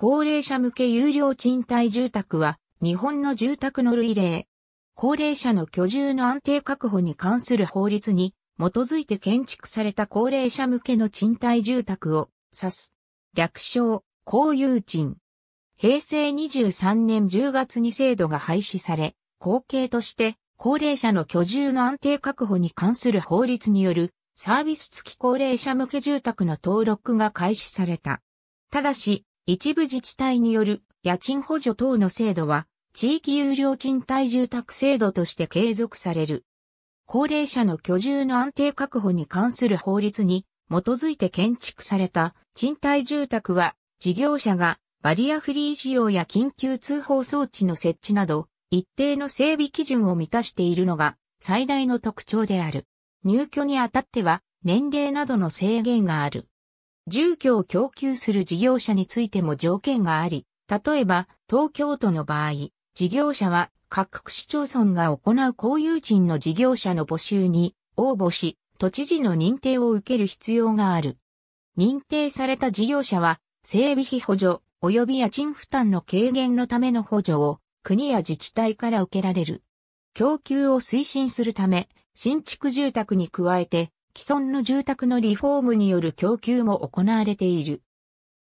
高齢者向け有料賃貸住宅は日本の住宅の類例。高齢者の居住の安定確保に関する法律に基づいて建築された高齢者向けの賃貸住宅を指す。略称、公有賃。平成23年10月に制度が廃止され、後継として高齢者の居住の安定確保に関する法律によるサービス付き高齢者向け住宅の登録が開始された。ただし、一部自治体による家賃補助等の制度は、地域有料賃貸住宅制度として継続される。高齢者の居住の安定確保に関する法律に基づいて建築された賃貸住宅は、事業者がバリアフリー仕様や緊急通報装置の設置など、一定の整備基準を満たしているのが最大の特徴である。入居にあたっては年齢などの制限がある。住居を供給する事業者についても条件があり、例えば東京都の場合、事業者は各区市町村が行う公有賃の事業者の募集に応募し、都知事の認定を受ける必要がある。認定された事業者は、整備費補助及び家賃負担の軽減のための補助を国や自治体から受けられる。供給を推進するため、新築住宅に加えて、既存の住宅のリフォームによる供給も行われている。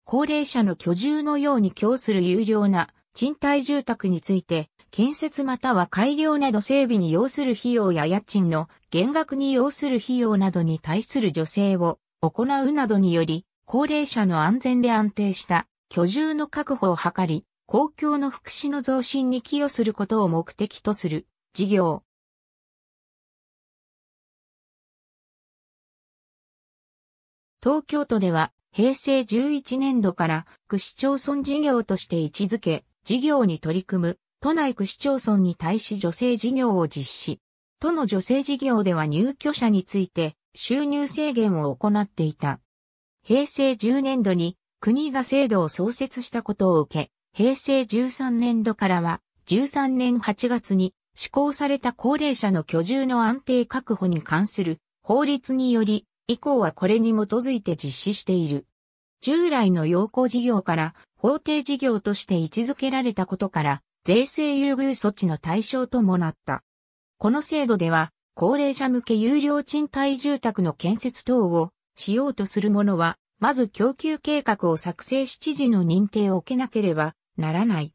高齢者の居住のように供する有料な賃貸住宅について、建設または改良など整備に要する費用や家賃の減額に要する費用などに対する助成を行うなどにより、高齢者の安全で安定した居住の確保を図り、公共の福祉の増進に寄与することを目的とする事業。東京都では平成11年度から区市町村事業として位置づけ、事業に取り組む都内区市町村に対し女性事業を実施。都の女性事業では入居者について収入制限を行っていた。平成10年度に国が制度を創設したことを受け、平成13年度からは13年8月に施行された高齢者の居住の安定確保に関する法律により以降はこれに基づいて実施している。従来の要項事業から法定事業として位置づけられたことから、税制優遇措置の対象ともなった。この制度では、高齢者向け有料賃貸住宅の建設等をしようとする者は、まず供給計画を作成し知事の認定を受けなければならない。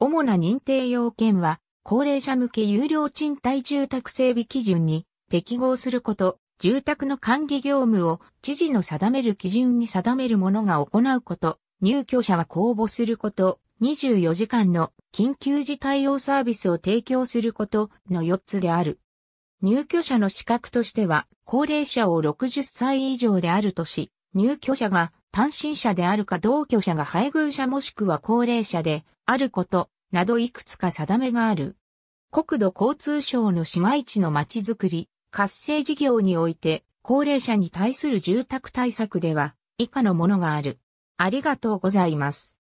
主な認定要件は、高齢者向け有料賃貸住宅整備基準に適合すること、住宅の管理業務を知事の定める基準に定める者が行うこと、入居者は公募すること、24時間の緊急時対応サービスを提供することの4つである。入居者の資格としては、高齢者を60歳以上であるとし、入居者が単身者であるか同居者が配偶者もしくは高齢者であること、などいくつか定めがある。国土交通省の市街地のまちづくり、活性事業において、高齢者に対する住宅対策では、以下のものがある。ありがとうございます。